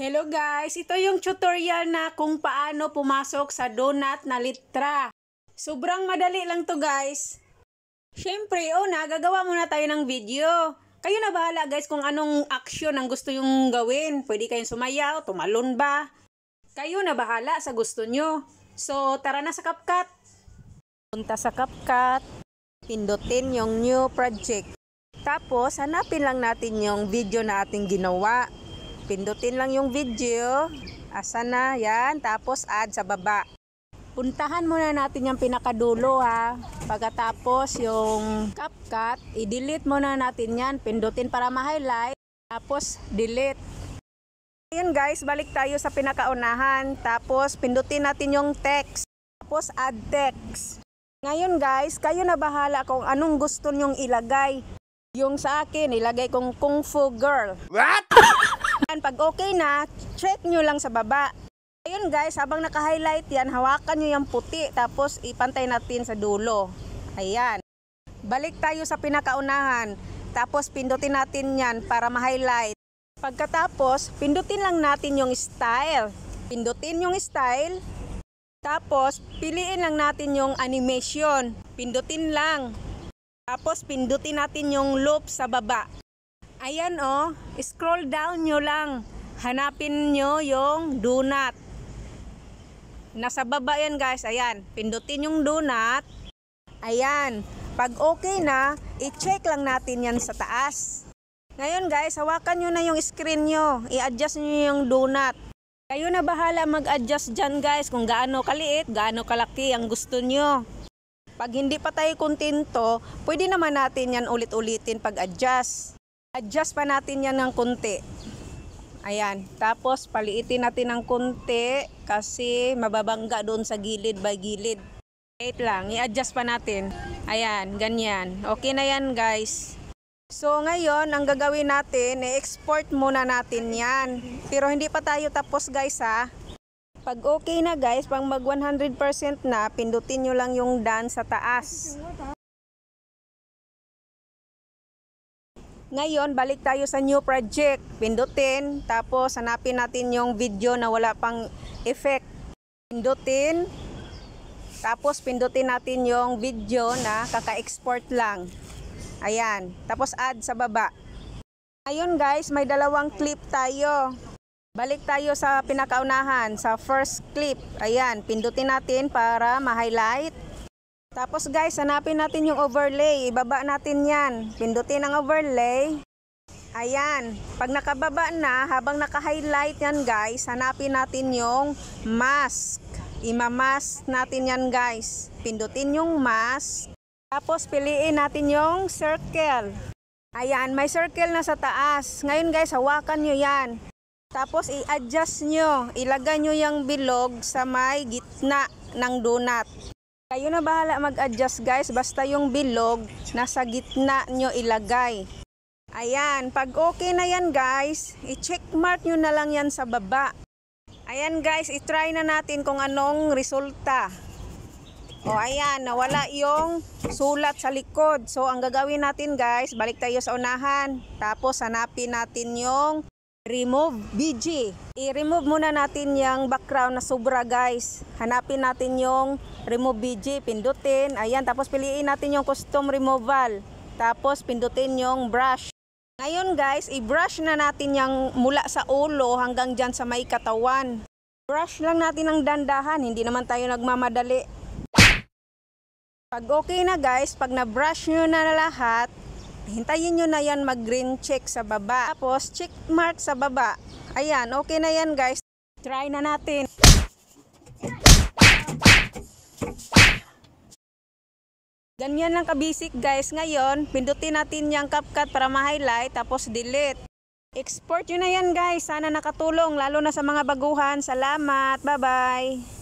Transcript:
Hello guys! Ito yung tutorial na kung paano pumasok sa donut na litra. Sobrang madali lang to guys. Siyempre, oh, nagagawa muna tayo ng video. Kayo na bahala guys kung anong action ang gusto yung gawin. Pwede kayong sumayaw, tumalon ba. Kayo na bahala sa gusto nyo. So, tara na sa CapCut. Punta sa CapCut. Pindutin yung new project. Tapos, hanapin lang natin yung video na ating ginawa. Pindutin lang yung video. Asa na? Yan. Tapos add sa baba. Puntahan muna natin yung pinakadulo ha. Pagkatapos yung CapCut, i-delete muna natin yan. Pindutin para ma-highlight. Tapos delete. Ayun guys, balik tayo sa pinakaunahan. Tapos pindutin natin yung text. Tapos add text. Ngayon guys, kayo na bahala kung anong gusto nyong ilagay. Yung sa akin, ilagay kong Kung Fu Girl. What? Pag okay na, check nyo lang sa baba. Ayun guys, habang naka-highlight yan, hawakan nyo yung puti. Tapos ipantay natin sa dulo. Ayan. Balik tayo sa pinakaunahan. Tapos pindutin natin yan para ma-highlight. Pagkatapos, pindutin lang natin yung style. Pindutin yung style. Tapos, piliin lang natin yung animation. Pindutin lang. Tapos, pindutin natin yung loop sa baba. Ayan oh, scroll down nyo lang. Hanapin nyo yung donut. Nasa baba yan guys, ayan. Pindutin yung donut. Ayan, pag okay na, i-check lang natin yan sa taas. Ngayon guys, hawakan nyo na yung screen nyo. I-adjust nyo yung donut. Kayo na bahala mag-adjust dyan guys kung gaano kaliit, gaano kalaki ang gusto nyo. Pag hindi pa tayo kontento, pwede naman natin yan ulit-ulitin pag-adjust. Adjust pa natin yan ng konti. Ayan. Tapos paliitin natin ng konti kasi mababangga doon sa gilid by gilid. Wait lang. I-adjust pa natin. Ayan. Ganyan. Okay na yan guys. So ngayon, ang gagawin natin, i-export muna natin yan. Pero hindi pa tayo tapos guys ha. Pag okay na guys, pang mag 100% na, pindutin nyo lang yung done sa taas. Ngayon, balik tayo sa new project. Pindutin, tapos hanapin natin yung video na wala pang effect. Pindutin, tapos pindutin natin yung video na kaka-export lang. Ayan, tapos add sa baba. Ngayon guys, may dalawang clip tayo. Balik tayo sa pinakaunahan, sa first clip. Ayan, pindutin natin para ma-highlight. Tapos guys, hanapin natin yung overlay. Ibaba natin yan. Pindutin ang overlay. Ayan. Pag nakababa na, habang naka-highlight yan guys, hanapin natin yung mask. Imamask natin yan guys. Pindutin yung mask. Tapos piliin natin yung circle. Ayan, may circle na sa taas. Ngayon guys, hawakan nyo yan. Tapos i-adjust nyo. Ilagay nyo yung bilog sa may gitna ng donut. Kayo na bahala mag-adjust guys, basta yung bilog nasa gitna nyo ilagay. Ayan, pag okay na yan guys, i-check mark nyo na lang yan sa baba. Ayan guys, i-try na natin kung anong resulta. O ayan, nawala yung sulat sa likod. So ang gagawin natin guys, balik tayo sa unahan. Tapos hanapin natin yung remove BG. I-remove muna natin yung background na sobra guys. Hanapin natin yung remove BG, pindutin. Ayan, tapos piliin natin yung custom removal. Tapos pindutin yung brush. Ngayon guys, i-brush na natin yung mula sa ulo hanggang dyan sa may katawan. Brush lang natin ang dandahan, hindi naman tayo nagmamadali. Pag okay na guys, pag na-brush nyo na lahat, Hintayin nyo na yan mag-green check sa baba. Tapos, check mark sa baba. Ayan, okay na yan guys. Try na natin. Ganyan lang kabisik guys. Ngayon, pindutin natin yung CapCut para ma-highlight. Tapos, delete. Export yun na yan guys. Sana nakatulong. Lalo na sa mga baguhan. Salamat. Bye-bye.